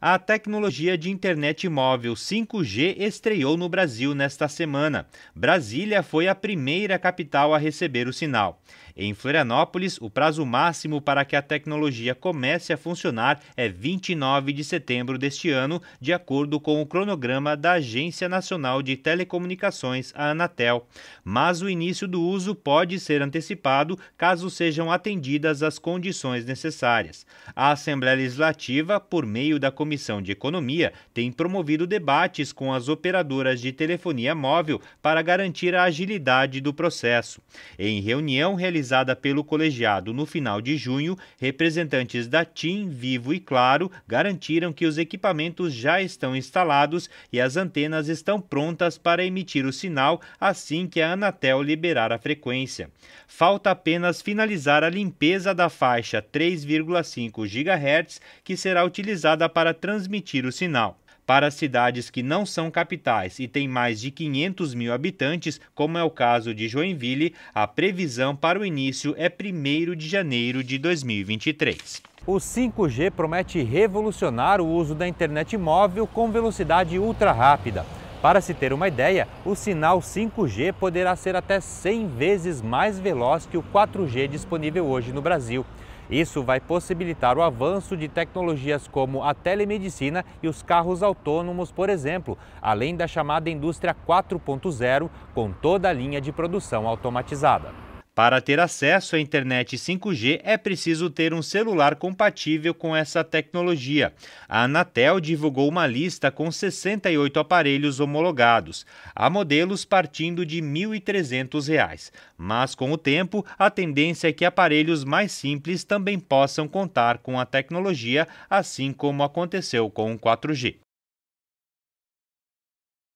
A tecnologia de internet móvel 5G estreou no Brasil nesta semana. Brasília foi a primeira capital a receber o sinal. Em Florianópolis, o prazo máximo para que a tecnologia comece a funcionar é 29 de setembro deste ano, de acordo com o cronograma da Agência Nacional de Telecomunicações, a Anatel. Mas o início do uso pode ser antecipado caso sejam atendidas as condições necessárias. A Assembleia Legislativa, por meio da Comissão Comissão de Economia tem promovido debates com as operadoras de telefonia móvel para garantir a agilidade do processo. Em reunião realizada pelo colegiado no final de junho, representantes da TIM, Vivo e Claro garantiram que os equipamentos já estão instalados e as antenas estão prontas para emitir o sinal assim que a Anatel liberar a frequência. Falta apenas finalizar a limpeza da faixa 3,5 GHz que será utilizada para transmitir o sinal. Para cidades que não são capitais e têm mais de 500 mil habitantes, como é o caso de Joinville, a previsão para o início é 1 de janeiro de 2023. O 5G promete revolucionar o uso da internet móvel com velocidade ultra rápida. Para se ter uma ideia, o sinal 5G poderá ser até 100 vezes mais veloz que o 4G disponível hoje no Brasil. Isso vai possibilitar o avanço de tecnologias como a telemedicina e os carros autônomos, por exemplo, além da chamada indústria 4.0, com toda a linha de produção automatizada. Para ter acesso à internet 5G é preciso ter um celular compatível com essa tecnologia. A Anatel divulgou uma lista com 68 aparelhos homologados. Há modelos partindo de R$ 1.300, mas com o tempo a tendência é que aparelhos mais simples também possam contar com a tecnologia, assim como aconteceu com o 4G.